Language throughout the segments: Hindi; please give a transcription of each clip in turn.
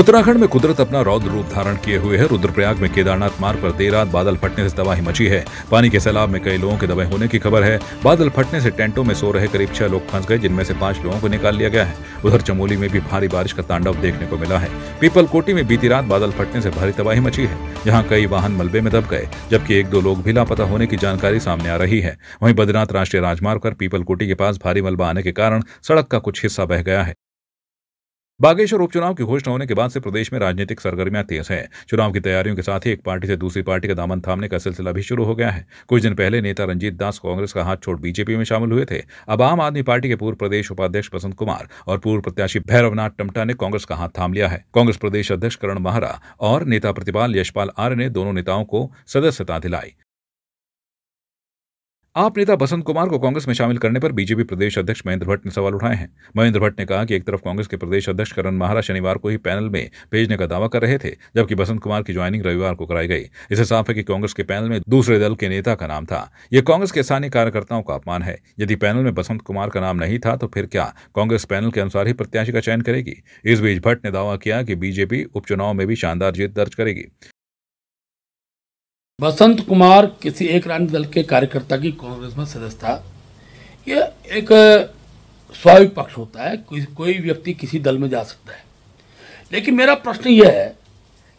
उत्तराखंड में कुदरत अपना रौद्र रूप धारण किए हुए है रुद्रप्रयाग में केदारनाथ मार्ग पर देर रात बादल फटने से तबाही मची है पानी के सैलाब में कई लोगों के दबे होने की खबर है बादल फटने से टेंटों में सो रहे करीब छह लोग फंस गए जिनमें से पांच लोगों को निकाल लिया गया है उधर चमोली में भी भारी बारिश का तांडव देखने को मिला है पीपल कोटी में बीती रात बादल फटने से भारी तबाही मची है यहाँ कई वाहन मलबे में दब गए जबकि एक दो लोग भी लापता होने की जानकारी सामने आ रही है वहीं बद्रीनाथ राष्ट्रीय राजमार्ग पर पीपल कोटी के पास भारी मलबा आने के कारण सड़क का कुछ हिस्सा बह गया है बागेश्वर उपचुनाव की घोषणा होने के बाद से प्रदेश में राजनीतिक सरगर्मियां तेज हैं चुनाव की तैयारियों के साथ ही एक पार्टी से दूसरी पार्टी का दामन थामने का सिलसिला भी शुरू हो गया है कुछ दिन पहले नेता रंजीत दास कांग्रेस का हाथ छोड़ बीजेपी में शामिल हुए थे अब आम आदमी पार्टी के पूर्व प्रदेश उपाध्यक्ष बसंत कुमार और पूर्व प्रत्याशी भैरवनाथ टमटा ने कांग्रेस का हाथ थाम लिया है कांग्रेस प्रदेश अध्यक्ष करण महरा और नेता प्रतिपाल यशपाल आर्य ने दोनों नेताओं को सदस्यता दिलाई आप नेता बसंत कुमार को कांग्रेस में शामिल करने पर बीजेपी प्रदेश अध्यक्ष महेंद्र भट्ट ने सवाल उठाए हैं महेंद्र भट्ट ने कहा कि एक तरफ कांग्रेस के प्रदेश अध्यक्ष करण महारा शनिवार को ही पैनल में भेजने का दावा कर रहे थे जबकि बसंत कुमार की ज्वाइनिंग रविवार को कराई गई इसे साफ है कि कांग्रेस के पैनल में दूसरे दल के नेता का नाम था यह कांग्रेस के स्थानीय कार्यकर्ताओं का अपमान है यदि पैनल में बसंत कुमार का नाम नहीं था तो फिर क्या कांग्रेस पैनल के अनुसार ही प्रत्याशी का चयन करेगी इस बीच भट्ट ने दावा किया कि बीजेपी उपचुनाव में भी शानदार जीत दर्ज करेगी बसंत कुमार किसी एक राजनीतिक दल के कार्यकर्ता की कांग्रेस में सदस्यता यह एक स्वाभाविक पक्ष होता है कोई कोई व्यक्ति किसी दल में जा सकता है लेकिन मेरा प्रश्न यह है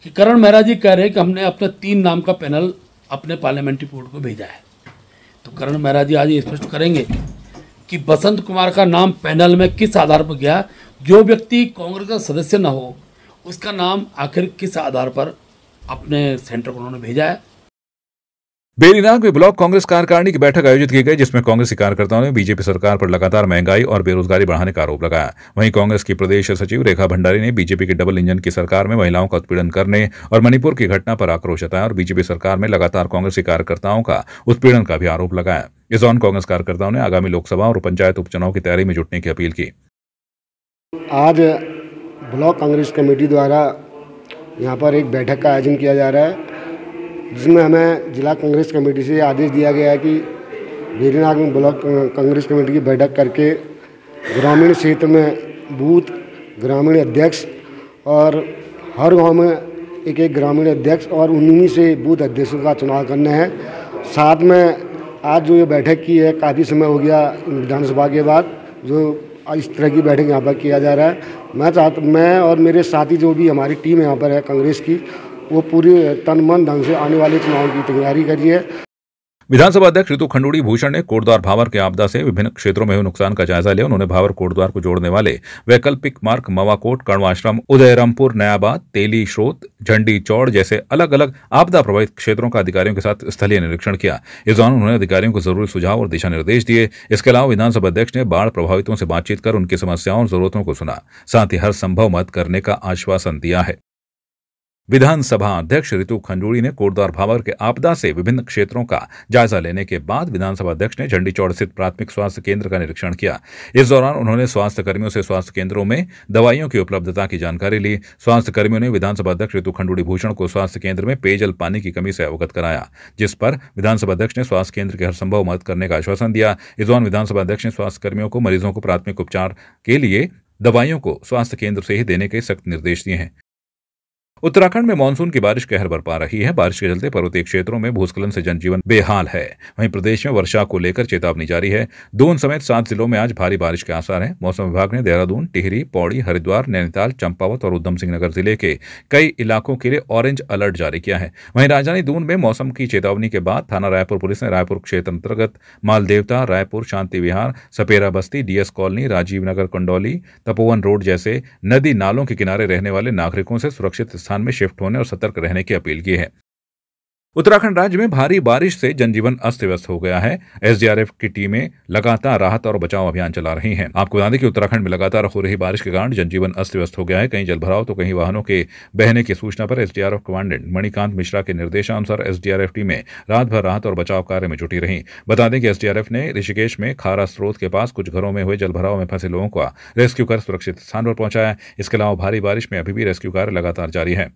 कि करण मेहरा जी कह रहे हैं कि हमने अपने तीन नाम का पैनल अपने पार्लियामेंट्री बोर्ड को भेजा है तो करण मेहरा जी आज ये स्पष्ट करेंगे कि बसंत कुमार का नाम पैनल में किस आधार पर गया जो व्यक्ति कांग्रेस का सदस्य न हो उसका नाम आखिर किस आधार पर अपने सेंटर को उन्होंने भेजा है बेरीनाग में ब्लॉक कांग्रेस कार्यकारिणी की बैठक आयोजित की गई जिसमें कांग्रेस के कार्यकर्ताओं ने बीजेपी सरकार पर लगातार महंगाई और बेरोजगारी बढ़ाने का आरोप लगाया वहीं कांग्रेस की प्रदेश सचिव रेखा भंडारी ने बीजेपी के डबल इंजन की सरकार में महिलाओं का उत्पीड़न करने और मणिपुर की घटना पर आक्रोश जताया और बीजेपी सरकार में लगातार कांग्रेस के कार्यकर्ताओं का उत्पीड़न का भी आरोप लगाया इस दौरान कांग्रेस कार्यकर्ताओं ने आगामी लोकसभा और पंचायत उपचुनाव की तैयारी में जुटने की अपील की आज ब्लॉक कांग्रेस कमेटी द्वारा यहाँ पर एक बैठक का आयोजन किया जा रहा है जिसमें हमें जिला कांग्रेस कमेटी से आदेश दिया गया है कि वेरीनाग में ब्लॉक कांग्रेस कमेटी की बैठक करके ग्रामीण क्षेत्र में बूथ ग्रामीण अध्यक्ष और हर गांव में एक एक ग्रामीण अध्यक्ष और उन्हीं से बूथ अध्यक्षों का चुनाव करना है साथ में आज जो ये बैठक की है काफ़ी समय हो गया विधानसभा के बाद जो इस तरह की बैठक यहाँ पर किया जा रहा है मैं चाहता मैं और मेरे साथी जो भी हमारी टीम यहाँ पर है कांग्रेस की वो पूरी तन मन ढंग से आने वाले चुनाव की तैयारी करी है विधानसभा अध्यक्ष ऋतु खंडूड़ी भूषण ने कोटद्वार भावर के आपदा से विभिन्न क्षेत्रों में हुए नुकसान का जायजा लिया उन्होंने भावर कोटद्वार को जोड़ने वाले वैकल्पिक मार्ग मवाकोट कणवाश्रम उदयरामपुर नयाबाद तेली श्रोत झंडी चौड़ जैसे अलग अलग आपदा प्रभावित क्षेत्रों का अधिकारियों के साथ स्थलीय निरीक्षण किया इस दौरान उन्होंने अधिकारियों को जरूरी सुझाव और दिशा निर्देश दिए इसके अलावा विधानसभा अध्यक्ष ने बाढ़ प्रभावितों से बातचीत कर उनकी समस्याओं और जरूरतों को सुना साथ ही हर संभव मदद करने का आश्वासन दिया है विधानसभा अध्यक्ष ऋतु खंडूड़ी ने कोटद्वार भावर के आपदा से विभिन्न क्षेत्रों का जायजा लेने के बाद विधानसभा अध्यक्ष ने झंडी चौड़ स्थित प्राथमिक स्वास्थ्य केंद्र का निरीक्षण किया इस दौरान उन्होंने स्वास्थ्य कर्मियों से स्वास्थ्य केंद्रों में दवाइयों की उपलब्धता की जानकारी ली स्वास्थ्य कर्मियों ने विधानसभा अध्यक्ष ऋतु खंडूड़ी भूषण को स्वास्थ्य केंद्र में पेयजल पानी की कमी से अवगत कराया जिस पर विधानसभा अध्यक्ष ने स्वास्थ्य केंद्र की हर संभव मदद करने का आश्वासन दिया इस दौरान विधानसभा अध्यक्ष ने स्वास्थ्य कर्मियों को मरीजों को प्राथमिक उपचार के लिए दवाइयों को स्वास्थ्य केंद्र से ही देने के सख्त निर्देश दिए हैं उत्तराखंड में मानसून की बारिश कहर बरपा रही है बारिश के चलते पर्वतीय क्षेत्रों में भूस्खलन से जनजीवन बेहाल है वहीं प्रदेश में वर्षा को लेकर चेतावनी जारी है दून समेत सात जिलों में आज भारी बारिश के आसार हैं मौसम विभाग ने देहरादून टिहरी पौड़ी हरिद्वार नैनीताल चंपावत और उधम सिंह नगर जिले के कई इलाकों के लिए ऑरेंज अलर्ट जारी किया है वहीं राजधानी दून में मौसम की चेतावनी के बाद थाना रायपुर पुलिस ने रायपुर क्षेत्र अंतर्गत मालदेवता रायपुर शांति Vihar Sapera Basti DS colony Rajiv Nagar Kandauli Tapovan road जैसे नदी नालों के किनारे रहने वाले नागरिकों से सुरक्षित स्थान स्थान में शिफ्ट होने और सतर्क रहने की अपील की है उत्तराखंड राज्य में भारी बारिश से जनजीवन अस्त व्यस्त हो गया है एसडीआरएफ की टीमें लगातार राहत और बचाव अभियान चला रही हैं। आपको बता दें कि उत्तराखंड में लगातार हो रही बारिश के कारण जनजीवन अस्त व्यस्त हो गया है कहीं जलभराव तो कहीं वाहनों के बहने की सूचना पर एसडीआरएफ कमांडेंट मणिकांत मिश्रा के निर्देशानुसार एसडीआरएफ टीमें रात भर राहत और बचाव कार्य में जुटी रही बता दें कि एसडीआरएफ ने ऋषिकेश में खारा स्रोत के पास कुछ घरों में हुए जलभराव में फंसे लोगों का रेस्क्यू कर सुरक्षित स्थान पर पहुंचाया इसके अलावा भारी बारिश में अभी भी रेस्क्यू कार्य लगातार जारी है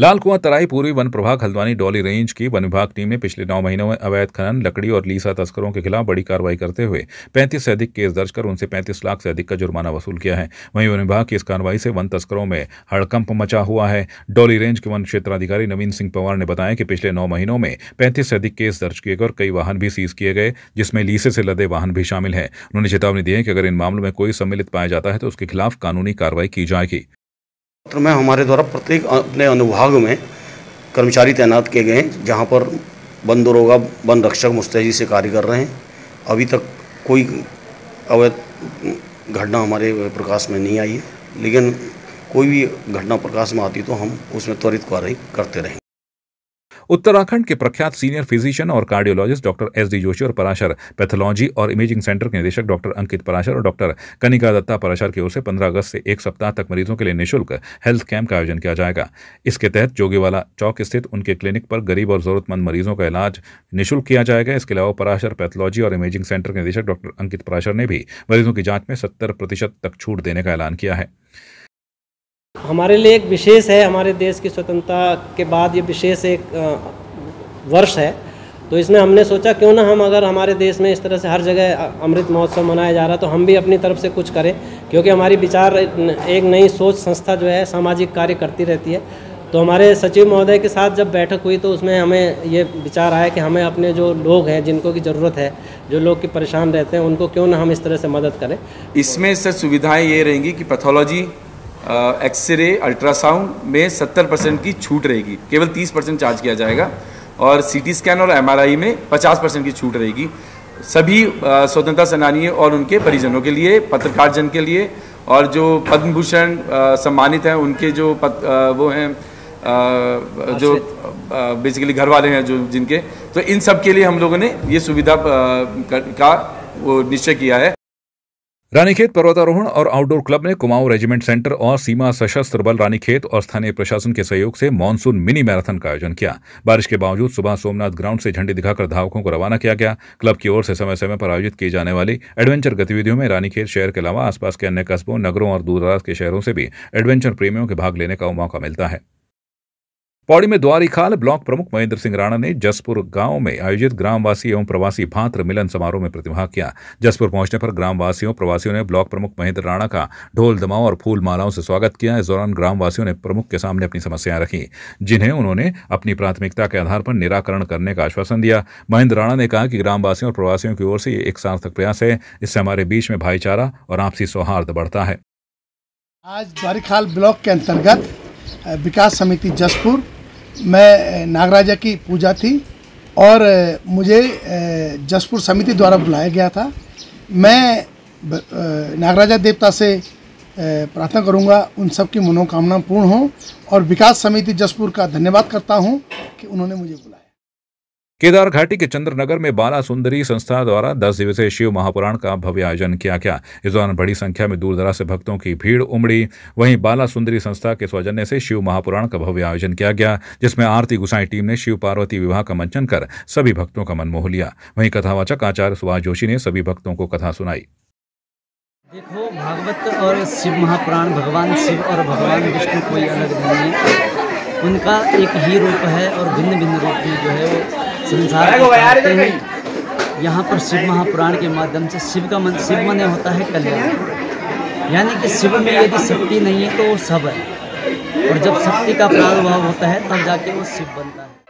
लाल कुआं तराई पूर्वी वन प्रभाग हल्द्वानी डॉली रेंज की वन विभाग टीम ने पिछले नौ महीनों में अवैध खनन लकड़ी और लीसा तस्करों के खिलाफ बड़ी कार्रवाई करते हुए 35 से अधिक केस दर्ज कर उनसे 35 लाख से अधिक का जुर्माना वसूल किया है वहीं वन विभाग की इस कार्रवाई से वन तस्करों में हड़कंप मचा हुआ है डॉली रेंज के वन क्षेत्राधिकारी नवीन सिंह पवार ने बताया कि पिछले नौ महीनों में पैंतीस से अधिक केस दर्ज किए गए और कई वाहन भी सीज किए गए जिसमें लीसे से लदे वाहन भी शामिल है उन्होंने चेतावनी दी है कि अगर इन मामलों में कोई सम्मिलित पाया जाता है तो उसके खिलाफ कानूनी कार्रवाई की जाएगी सेक्टर में हमारे द्वारा प्रत्येक अपने अनुभाग में कर्मचारी तैनात किए गए हैं जहाँ पर वन दरोगा वन रक्षक मुस्तैदी से कार्य कर रहे हैं अभी तक कोई अवैध घटना हमारे प्रकाश में नहीं आई है लेकिन कोई भी घटना प्रकाश में आती तो हम उसमें त्वरित कार्रवाई करते रहेंगे उत्तराखंड के प्रख्यात सीनियर फिजिशियन और cardiologist doctor S D Joshi और पराशर पैथोलॉजी और इमेजिंग सेंटर के निदेशक डॉक्टर अंकित पराशर और डॉक्टर कनिका दत्ता पराशर की ओर से पंद्रह अगस्त से एक सप्ताह तक मरीजों के लिए निःशुल्क हेल्थ कैंप का आयोजन किया जाएगा इसके तहत जोगीवाला चौक स्थित उनके क्लिनिक पर गरीब और जरूरतमंद मरीजों का इलाज निःशुल्क किया जाएगा इसके अलावा पराशर पैथोलॉजी और इमेजिंग सेंटर के निदेशक डॉक्टर अंकित पराशर ने भी मरीजों की जांच में सत्तर प्रतिशत तक छूट देने का ऐलान किया है हमारे लिए एक विशेष है हमारे देश की स्वतंत्रता के बाद ये विशेष एक वर्ष है तो इसमें हमने सोचा क्यों ना हम अगर हमारे देश में इस तरह से हर जगह अमृत महोत्सव मनाया जा रहा तो हम भी अपनी तरफ से कुछ करें क्योंकि हमारी विचार एक नई सोच संस्था जो है सामाजिक कार्य करती रहती है तो हमारे सचिव महोदय के साथ जब बैठक हुई तो उसमें हमें ये विचार आया कि हमें अपने जो लोग हैं जिनको की ज़रूरत है जो लोग की परेशान रहते हैं उनको क्यों ना हम इस तरह से मदद करें इसमें सर सुविधाएँ ये रहेंगी कि पैथोलॉजी एक्सरे अल्ट्रासाउंड में 70 परसेंट की छूट रहेगी केवल 30 परसेंट चार्ज किया जाएगा और सीटी स्कैन और एमआरआई में 50 परसेंट की छूट रहेगी सभी स्वतंत्रता सेनानी और उनके परिजनों के लिए पत्रकार जन के लिए और जो पद्म भूषण सम्मानित हैं उनके जो पत, आ, वो हैं जो बेसिकली घर वाले हैं जो जिनके तो इन सब के लिए हम लोगों ने ये सुविधा का वो निश्चय किया है रानीखेत पर्वतारोहण और आउटडोर क्लब ने कुमाऊं रेजिमेंट सेंटर और सीमा सशस्त्र बल रानीखेत और स्थानीय प्रशासन के सहयोग से मानसून मिनी मैराथन का आयोजन किया बारिश के बावजूद सुबह सोमनाथ ग्राउंड से झंडी दिखाकर धावकों को रवाना किया गया क्लब की ओर से समय समय पर आयोजित की जाने वाली एडवेंचर गतिविधियों में रानीखेत शहर के अलावा आसपास के अन्य कस्बों नगरों और दूरदराज के शहरों से भी एडवेंचर प्रेमियों के भाग लेने का मौका मिलता है पौड़ी में द्वारिकाल ब्लॉक प्रमुख महेंद्र सिंह राणा ने जसपुर गांव में आयोजित ग्रामवासी एवं प्रवासी भात्र मिलन समारोह में प्रतिभाग किया जसपुर पहुंचने पर ग्रामवासियों प्रवासियों ने ब्लॉक प्रमुख महेंद्र राणा का ढोल दमाओं और फूल मालाओं से स्वागत किया इस दौरान ग्रामवासियों ने प्रमुख के सामने अपनी समस्याएं रखी जिन्हें उन्होंने अपनी प्राथमिकता के आधार पर निराकरण करने का आश्वासन दिया महेंद्र राणा ने कहा कि ग्रामवासियों और प्रवासियों की ओर से ये एक सार्थक प्रयास है इससे हमारे बीच में भाईचारा और आपसी सौहार्द बढ़ता है आज द्वारिकाल ब्लॉक के अंतर्गत विकास समिति जसपुर में नागराजा की पूजा थी और मुझे जसपुर समिति द्वारा बुलाया गया था मैं नागराजा देवता से प्रार्थना करूंगा उन सब की मनोकामना पूर्ण हो और विकास समिति जसपुर का धन्यवाद करता हूं कि उन्होंने मुझे बुलाया केदार घाटी के चंद्रनगर में बाला सुंदरी संस्था द्वारा दस दिवसीय शिव महापुराण का भव्य आयोजन किया गया इस दौरान बड़ी संख्या में दूर दराज से भक्तों की भीड़ उमड़ी वहीं बाला सुंदरी संस्था के सौजन्य से शिव महापुराण का भव्य आयोजन किया गया जिसमें आरती गुसाई टीम ने शिव पार्वती विवाह का मंचन कर सभी भक्तों का मन मोह लिया वहीं कथावाचक आचार्य सुभाष जोशी ने सभी भक्तों को कथा सुनाई देखो भागवत और शिव महापुराण भगवान शिव और भगवान विष्णु कोई अलग नहीं है उनका एक ही रूप है और भिन्न भिन्न रूप में जो है वो संसार को यहाँ पर शिव महापुराण के माध्यम से शिव का मन शिव मन होता है कल्याण यानी कि शिव में यदि शक्ति नहीं है तो वो सब है और जब शक्ति का प्रादुर्भाव होता है तब जाके वो शिव बनता है